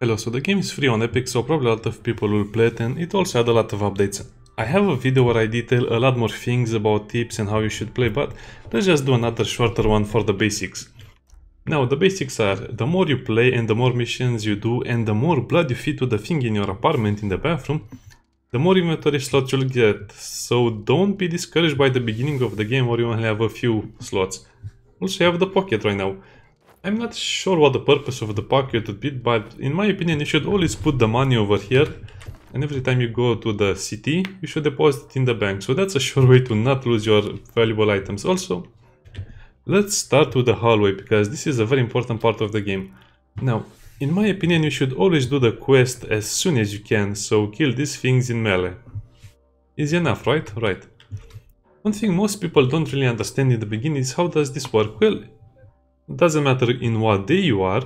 Hello, so the game is free on Epic, so probably a lot of people will play it and it also had a lot of updates. I have a video where I detail a lot more things about tips and how you should play, but let's just do another shorter one for the basics. Now, the basics are, the more you play and the more missions you do and the more blood you feed to the thing in your apartment in the bathroom, the more inventory slots you'll get, so don't be discouraged by the beginning of the game where you only have a few slots. Also, you have the pocket right now. I'm not sure what the purpose of the pocket would be, but in my opinion you should always put the money over here and every time you go to the city you should deposit it in the bank. So that's a sure way to not lose your valuable items. Also, let's start with the hallway because this is a very important part of the game. Now, in my opinion you should always do the quest as soon as you can, so kill these things in melee. Easy enough, right? Right. One thing most people don't really understand in the beginning is how does this work? Well, it doesn't matter in what day you are,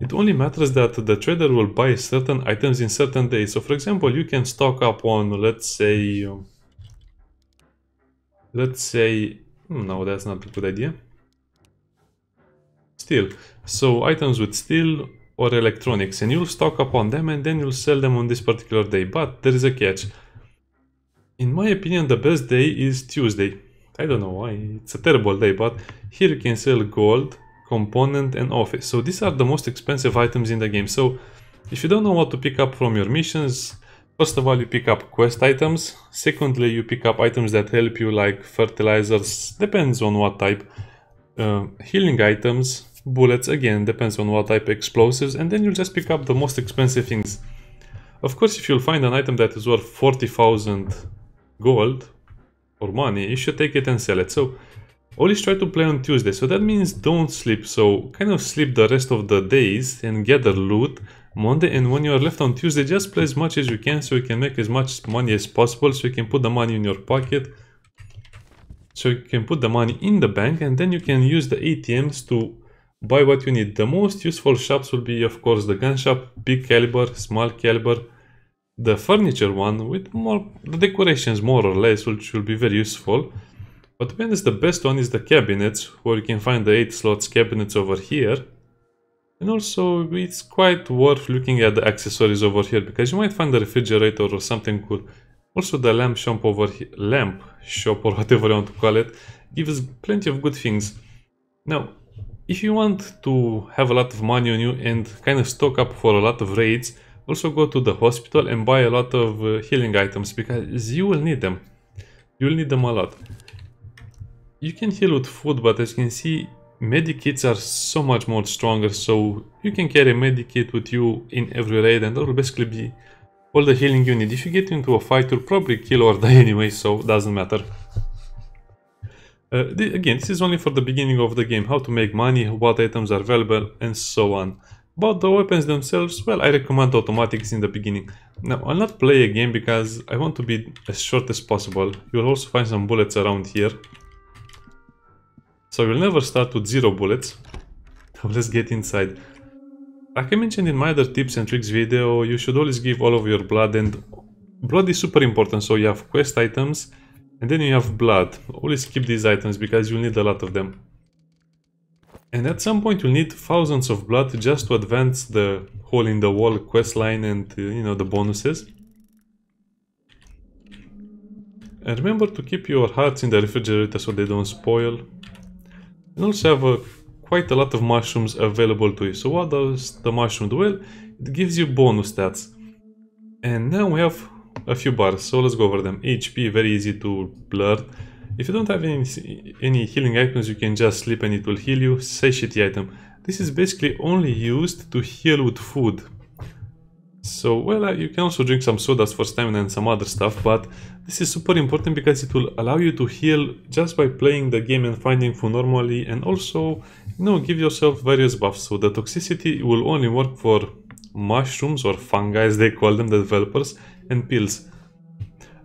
it only matters that the trader will buy certain items in certain days. So for example, you can stock up on, let's say, um, let's say, hmm, no, that's not a good idea. Steel. So items with steel or electronics and you'll stock up on them and then you'll sell them on this particular day. But there is a catch. In my opinion, the best day is Tuesday. I don't know why, it's a terrible day, but here you can sell gold, component and office. So these are the most expensive items in the game. So if you don't know what to pick up from your missions, First of all, you pick up quest items. Secondly, you pick up items that help you, like fertilizers, depends on what type. Uh, healing items, bullets, again, depends on what type. Explosives, and then you'll just pick up the most expensive things. Of course, if you'll find an item that is worth 40,000 gold or money, you should take it and sell it. So Always try to play on Tuesday, so that means don't sleep, so kind of sleep the rest of the days and gather loot Monday and when you are left on Tuesday just play as much as you can so you can make as much money as possible so you can put the money in your pocket so you can put the money in the bank and then you can use the ATMs to buy what you need. The most useful shops will be of course the gun shop, big caliber, small caliber, the furniture one with more the decorations more or less which will be very useful. But to is the best one is the cabinets, where you can find the 8 slots cabinets over here. And also, it's quite worth looking at the accessories over here, because you might find a refrigerator or something cool. Also, the lamp shop over here, lamp shop or whatever you want to call it, gives plenty of good things. Now, if you want to have a lot of money on you and kind of stock up for a lot of raids, also go to the hospital and buy a lot of uh, healing items, because you will need them. You'll need them a lot. You can heal with food, but as you can see, medikits are so much more stronger, so you can carry a medikit with you in every raid and that will basically be all the healing you need. If you get into a fight, you'll probably kill or die anyway, so doesn't matter. Uh, again, this is only for the beginning of the game, how to make money, what items are valuable, and so on. But the weapons themselves, well, I recommend automatics in the beginning. Now, I'll not play a game because I want to be as short as possible. You'll also find some bullets around here. So you will never start with zero bullets. let's get inside. Like I mentioned in my other tips and tricks video, you should always give all of your blood and blood is super important. So you have quest items and then you have blood. Always keep these items because you'll need a lot of them. And at some point you'll need thousands of blood just to advance the hole in the wall quest line and uh, you know the bonuses. And remember to keep your hearts in the refrigerator so they don't spoil and also have a, uh, quite a lot of mushrooms available to you. So what does the mushroom do? Well, it gives you bonus stats. And now we have a few bars, so let's go over them. HP, very easy to blur. If you don't have any, any healing items, you can just sleep and it will heal you. Satiety item. This is basically only used to heal with food, so, well, uh, you can also drink some sodas for stamina and some other stuff, but this is super important because it will allow you to heal just by playing the game and finding food normally and also, you know, give yourself various buffs. So the toxicity will only work for mushrooms or fungi as they call them, the developers, and pills.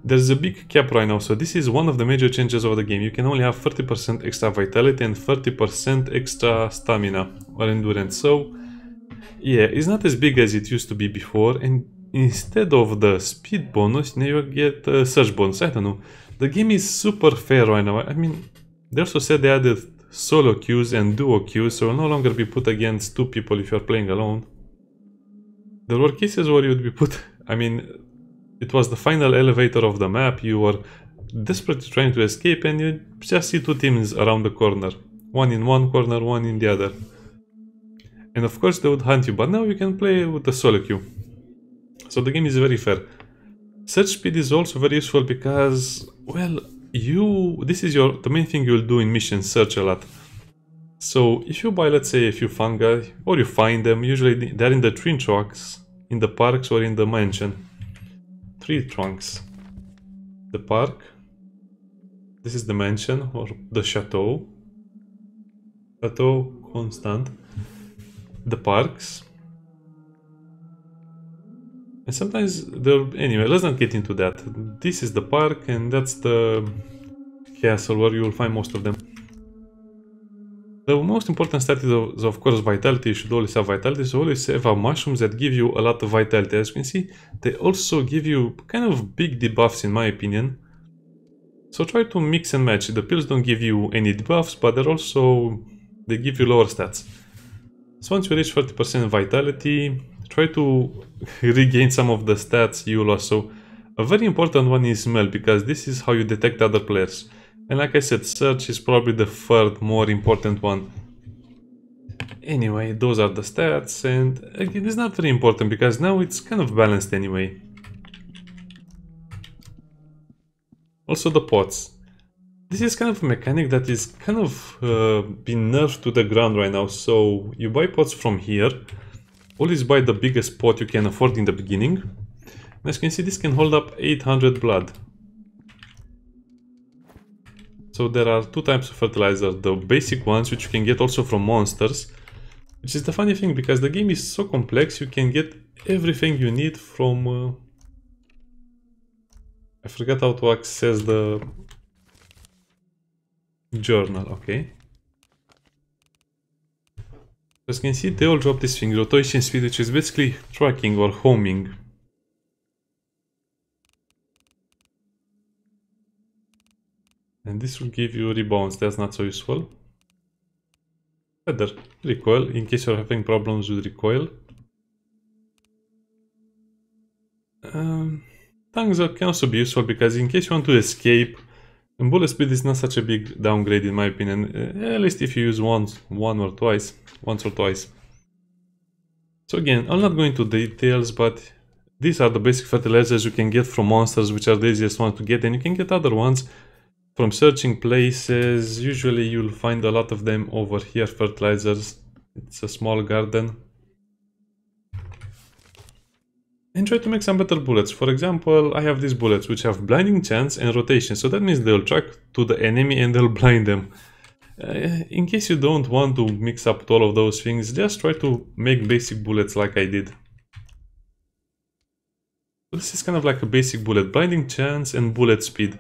There's a big cap right now, so this is one of the major changes of the game. You can only have 30% extra vitality and 30% extra stamina or endurance. So yeah, it's not as big as it used to be before and instead of the speed bonus, now you get such search bonus. I don't know. The game is super fair right now. I mean, they also said they added solo queues and duo queues, so you'll no longer be put against two people if you're playing alone. There were cases where you'd be put... I mean, it was the final elevator of the map, you were desperately trying to escape and you just see two teams around the corner. One in one corner, one in the other. And of course they would hunt you, but now you can play with the solo queue. So the game is very fair. Search speed is also very useful because, well, you this is your the main thing you'll do in missions, search a lot. So if you buy, let's say, a few fungi, or you find them, usually they're in the tree trunks, in the parks or in the mansion. Tree trunks. The park. This is the mansion or the chateau. Chateau Constant the parks. And sometimes there... Anyway, let's not get into that. This is the park and that's the castle where you will find most of them. The most important stat is of, course vitality, you should always have vitality, so always have mushrooms that give you a lot of vitality. As you can see, they also give you kind of big debuffs in my opinion. So try to mix and match. The pills don't give you any debuffs, but they're also... they give you lower stats. So once you reach 30% vitality, try to regain some of the stats you lost. So a very important one is smell, because this is how you detect other players. And like I said, search is probably the third more important one. Anyway, those are the stats, and again, it's not very important, because now it's kind of balanced anyway. Also the pots this is kind of a mechanic that is kind of uh, nerfed to the ground right now. So you buy pots from here. Always buy the biggest pot you can afford in the beginning. And as you can see, this can hold up 800 blood. So there are two types of fertilizer. The basic ones, which you can get also from monsters. Which is the funny thing, because the game is so complex, you can get everything you need from... Uh... I forgot how to access the Journal, ok. As you can see, they all drop this thing, rotation speed, which is basically tracking or homing. And this will give you rebounds, that's not so useful. Feather, recoil, in case you're having problems with recoil. Um, tongues can also be useful because in case you want to escape and bullet speed is not such a big downgrade in my opinion, eh, at least if you use once, one or twice, once or twice. So again, I'm not going to details, but these are the basic fertilizers you can get from monsters, which are the easiest ones to get, and you can get other ones from searching places. Usually you'll find a lot of them over here, fertilizers. It's a small garden and try to make some better bullets. For example, I have these bullets which have blinding chance and rotation, so that means they'll track to the enemy and they'll blind them. Uh, in case you don't want to mix up all of those things, just try to make basic bullets like I did. This is kind of like a basic bullet, blinding chance and bullet speed.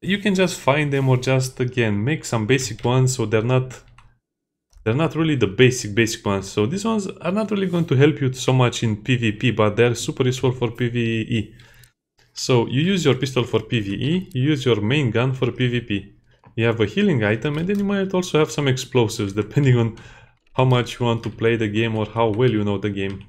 You can just find them or just, again, make some basic ones so they're not they're not really the basic, basic ones. So these ones are not really going to help you so much in PvP, but they're super useful for PvE. So you use your pistol for PvE, you use your main gun for PvP. You have a healing item and then you might also have some explosives depending on how much you want to play the game or how well you know the game.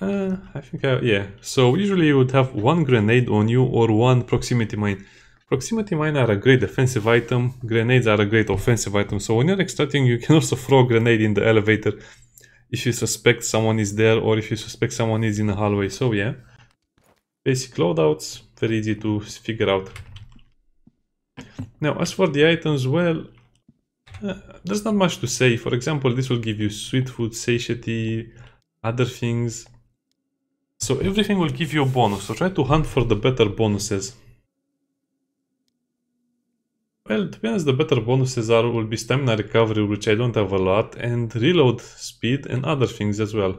Uh, I think, I, yeah. So usually you would have one grenade on you or one proximity mine. Proximity mine are a great defensive item, grenades are a great offensive item, so when you're extracting you can also throw a grenade in the elevator if you suspect someone is there or if you suspect someone is in the hallway, so yeah. Basic loadouts, very easy to figure out. Now as for the items, well, uh, there's not much to say. For example, this will give you sweet food, satiety, other things. So everything will give you a bonus, so try to hunt for the better bonuses. Well, it depends, the better bonuses are will be stamina recovery, which I don't have a lot, and reload speed and other things as well.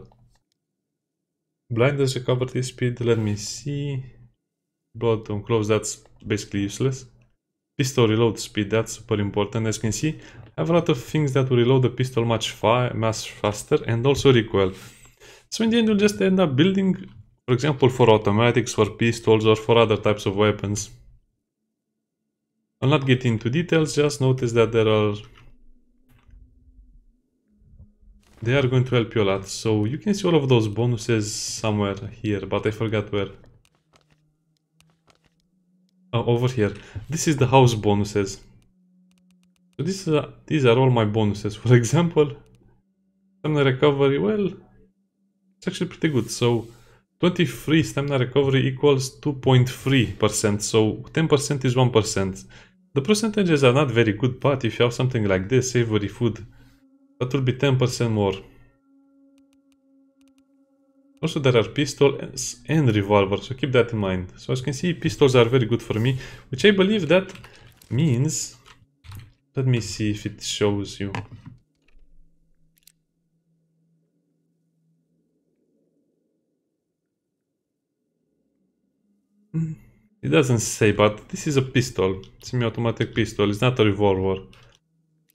Blinders recovery speed, let me see. Blood on close, that's basically useless. Pistol reload speed, that's super important. As you can see, I have a lot of things that will reload the pistol much fa much faster and also recoil. So in the end you'll just end up building, for example, for automatics, for pistols or for other types of weapons. I'll not get into details, just notice that there are... They are going to help you a lot, so you can see all of those bonuses somewhere here, but I forgot where. Oh, over here. This is the house bonuses. So this, uh, these are all my bonuses. For example, stamina recovery, well, it's actually pretty good. So 23 stamina recovery equals 2.3%, so 10% is 1%. The percentages are not very good, but if you have something like this, savory food, that will be 10% more. Also there are pistols and revolvers, so keep that in mind. So as you can see, pistols are very good for me, which I believe that means... Let me see if it shows you. Mm. It doesn't say, but this is a pistol, semi-automatic pistol, it's not a revolver.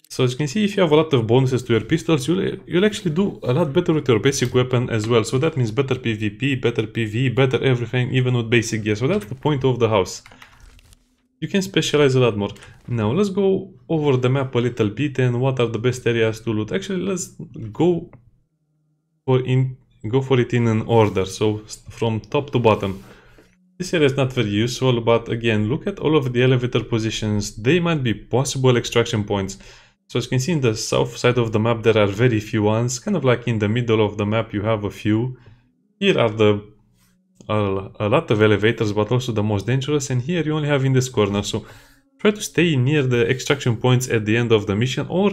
So as you can see, if you have a lot of bonuses to your pistols, you'll, you'll actually do a lot better with your basic weapon as well. So that means better PvP, better PvE, better everything, even with basic gear. So that's the point of the house. You can specialize a lot more. Now let's go over the map a little bit and what are the best areas to loot. Actually, let's go for in go for it in an order. So from top to bottom. This area is not very useful, but again, look at all of the elevator positions. They might be possible extraction points. So as you can see in the south side of the map, there are very few ones. Kind of like in the middle of the map, you have a few. Here are the uh, a lot of elevators, but also the most dangerous. And here you only have in this corner. So try to stay near the extraction points at the end of the mission or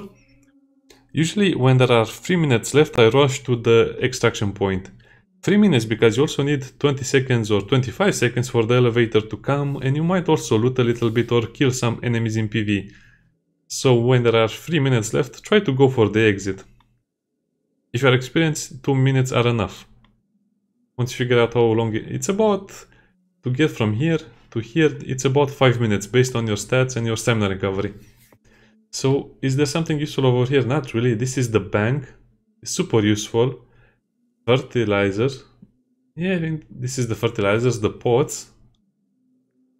usually when there are 3 minutes left I rush to the extraction point. 3 minutes because you also need 20 seconds or 25 seconds for the elevator to come and you might also loot a little bit or kill some enemies in PvE. So when there are 3 minutes left, try to go for the exit. If you are experienced, 2 minutes are enough. Once you figure out how long it's about, to get from here to here, it's about 5 minutes based on your stats and your stamina recovery. So is there something useful over here? Not really, this is the bank, it's super useful. Fertilizer. Yeah, I think this is the fertilizers, the pots,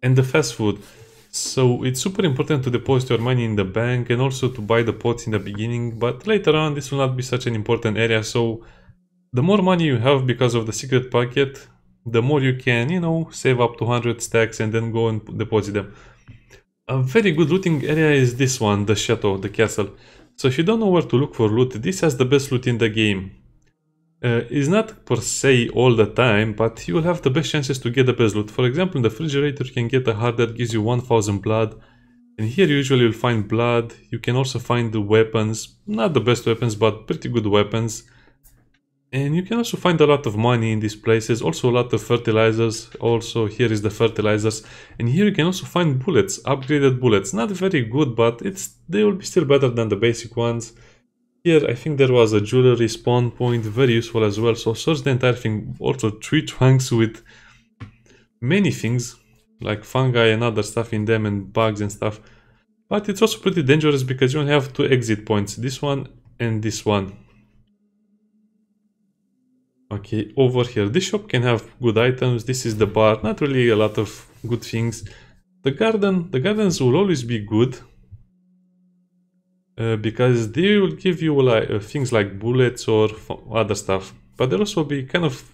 and the fast food. So it's super important to deposit your money in the bank and also to buy the pots in the beginning, but later on this will not be such an important area, so the more money you have because of the secret pocket, the more you can, you know, save up 200 stacks and then go and deposit them. A very good looting area is this one, the chateau, the castle. So if you don't know where to look for loot, this has the best loot in the game uh, is not per se all the time, but you will have the best chances to get the best loot. For example, in the refrigerator you can get a heart that gives you 1000 blood. And here usually you'll find blood. You can also find the weapons, not the best weapons, but pretty good weapons. And you can also find a lot of money in these places, also a lot of fertilizers, also here is the fertilizers. And here you can also find bullets, upgraded bullets, not very good, but it's they will be still better than the basic ones. Here, I think there was a jewelry spawn point, very useful as well. So search the entire thing. Also, three trunks with many things, like fungi and other stuff in them and bugs and stuff. But it's also pretty dangerous because you only have two exit points, this one and this one. Okay, over here. This shop can have good items. This is the bar. Not really a lot of good things. The garden, the gardens will always be good uh, because they will give you like uh, things like bullets or other stuff but there also be kind of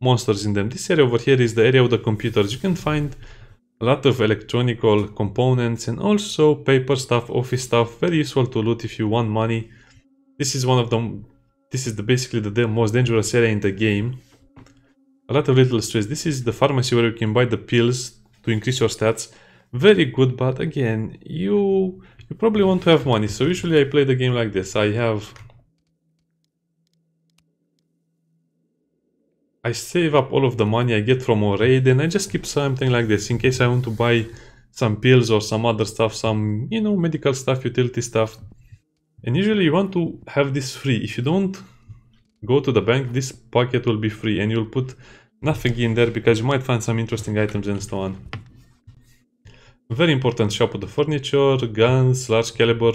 monsters in them this area over here is the area of the computers you can find a lot of electronical components and also paper stuff office stuff very useful to loot if you want money this is one of them this is the, basically the most dangerous area in the game a lot of little stress this is the pharmacy where you can buy the pills to increase your stats very good but again you you probably want to have money, so usually I play the game like this. I have... I save up all of the money I get from a raid and I just keep something like this in case I want to buy some pills or some other stuff, some, you know, medical stuff, utility stuff. And usually you want to have this free. If you don't go to the bank, this pocket will be free and you'll put nothing in there because you might find some interesting items and so on. Very important shop with the furniture, guns, large caliber.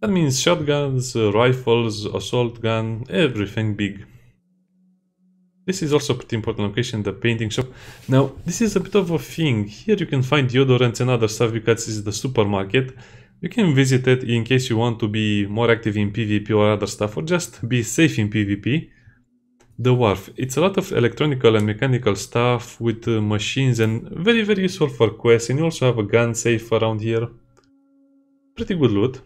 That means shotguns, uh, rifles, assault gun, everything big. This is also a pretty important location, the painting shop. Now, this is a bit of a thing. Here you can find deodorants and other stuff because this is the supermarket. You can visit it in case you want to be more active in PvP or other stuff, or just be safe in PvP the wharf. It's a lot of electronical and mechanical stuff with uh, machines and very, very useful for quests. And you also have a gun safe around here. Pretty good loot.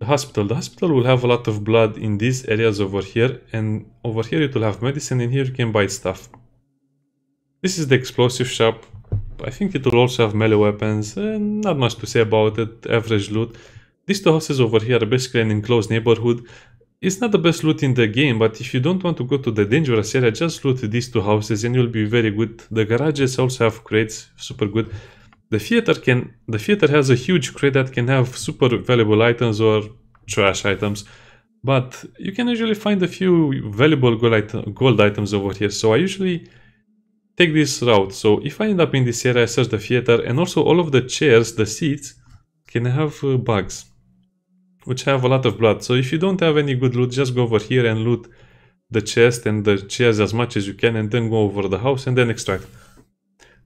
The hospital. The hospital will have a lot of blood in these areas over here. And over here it will have medicine. And here you can buy stuff. This is the explosive shop. I think it will also have melee weapons. Uh, not much to say about it. Average loot. These two houses over here are basically an enclosed neighborhood. It's not the best loot in the game, but if you don't want to go to the dangerous area, just loot these two houses and you'll be very good. The garages also have crates, super good. The theater can the theater has a huge crate that can have super valuable items or trash items. But you can usually find a few valuable gold, item, gold items over here, so I usually take this route. So if I end up in this area, I search the theater and also all of the chairs, the seats, can have uh, bugs which have a lot of blood. So if you don't have any good loot, just go over here and loot the chest and the chairs as much as you can and then go over the house and then extract.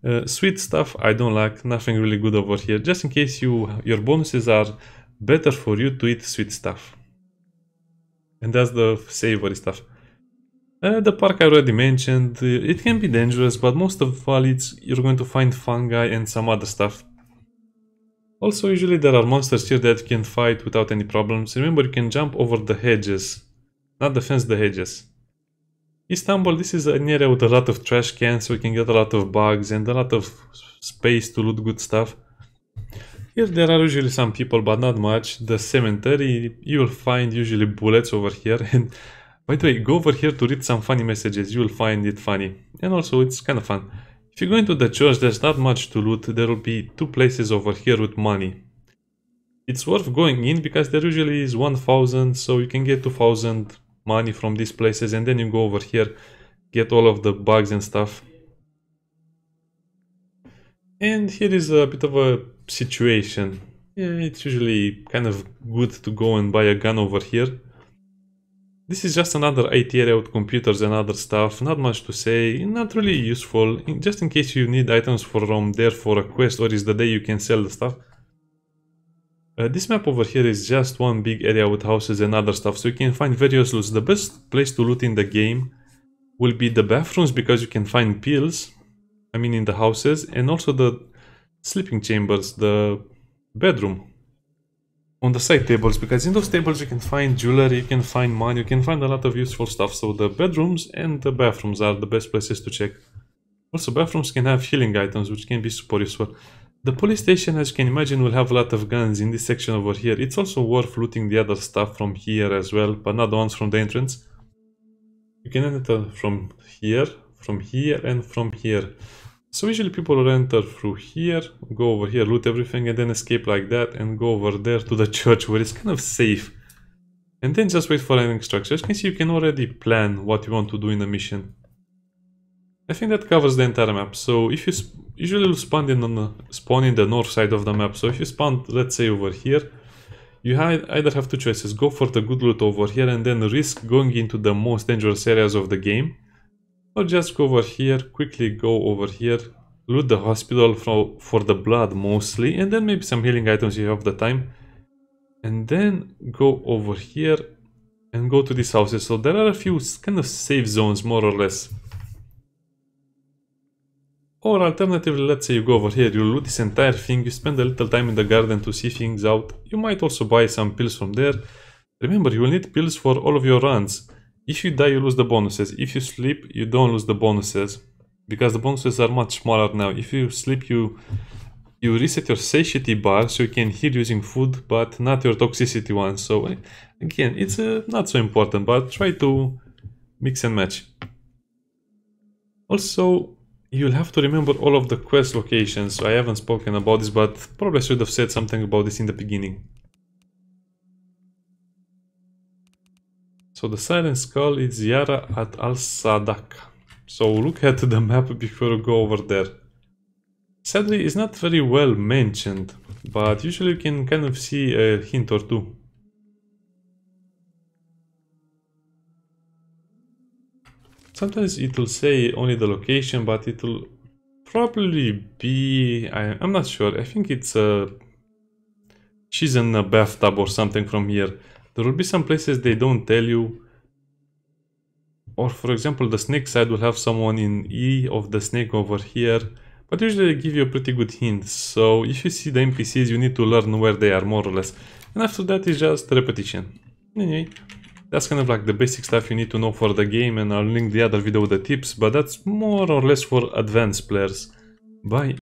Uh, sweet stuff I don't like, nothing really good over here, just in case you your bonuses are better for you to eat sweet stuff. And that's the savory stuff. Uh, the park I already mentioned, uh, it can be dangerous, but most of all it's, you're going to find fungi and some other stuff also, usually there are monsters here that you can fight without any problems. Remember, you can jump over the hedges. Not the fence, the hedges. Istanbul, this is an area with a lot of trash cans, so can get a lot of bugs and a lot of space to loot good stuff. Here there are usually some people, but not much. The cemetery, you will find usually bullets over here. And by the way, go over here to read some funny messages, you will find it funny. And also, it's kind of fun. If you go into the church, there's not much to loot. There will be two places over here with money. It's worth going in because there usually is 1000, so you can get 2000 money from these places and then you go over here, get all of the bugs and stuff. And here is a bit of a situation. Yeah, it's usually kind of good to go and buy a gun over here. This is just another area with computers and other stuff, not much to say, not really useful, just in case you need items from there for a quest or is the day you can sell the stuff. Uh, this map over here is just one big area with houses and other stuff, so you can find various loot. The best place to loot in the game will be the bathrooms because you can find pills, I mean in the houses, and also the sleeping chambers, the bedroom on the side tables because in those tables you can find jewelry, you can find money, you can find a lot of useful stuff. So the bedrooms and the bathrooms are the best places to check. Also bathrooms can have healing items which can be super useful. The police station as you can imagine will have a lot of guns in this section over here. It's also worth looting the other stuff from here as well, but not the ones from the entrance. You can enter from here, from here and from here. So usually people enter through here, go over here, loot everything, and then escape like that, and go over there to the church, where it's kind of safe. And then just wait for landing structure. As you can see, you can already plan what you want to do in the mission. I think that covers the entire map. So if you usually spawn in on the, spawn in the north side of the map. So if you spawn, let's say over here, you ha either have two choices: go for the good loot over here and then risk going into the most dangerous areas of the game, I'll just go over here, quickly go over here, loot the hospital for, for the blood mostly, and then maybe some healing items if you have the time. And then go over here and go to these houses. So there are a few kind of safe zones, more or less. Or alternatively, let's say you go over here, you loot this entire thing, you spend a little time in the garden to see things out. You might also buy some pills from there. Remember, you will need pills for all of your runs. If you die, you lose the bonuses. If you sleep, you don't lose the bonuses. Because the bonuses are much smaller now. If you sleep, you you reset your satiety bar so you can heal using food, but not your toxicity one. So uh, again, it's uh, not so important, but try to mix and match. Also, you'll have to remember all of the quest locations. I haven't spoken about this, but probably should have said something about this in the beginning. So the Silent Skull is Yara at Al-Sadak. So look at the map before you go over there. Sadly, it's not very well mentioned, but usually you can kind of see a hint or two. Sometimes it'll say only the location, but it'll probably be... I, am not sure, I think it's a... Uh, She's in a bathtub or something from here. There will be some places they don't tell you. Or for example, the snake side will have someone in E of the snake over here. But usually they give you a pretty good hint. So if you see the NPCs, you need to learn where they are more or less. And after that is just repetition. Anyway, that's kind of like the basic stuff you need to know for the game and I'll link the other video with the tips, but that's more or less for advanced players. Bye!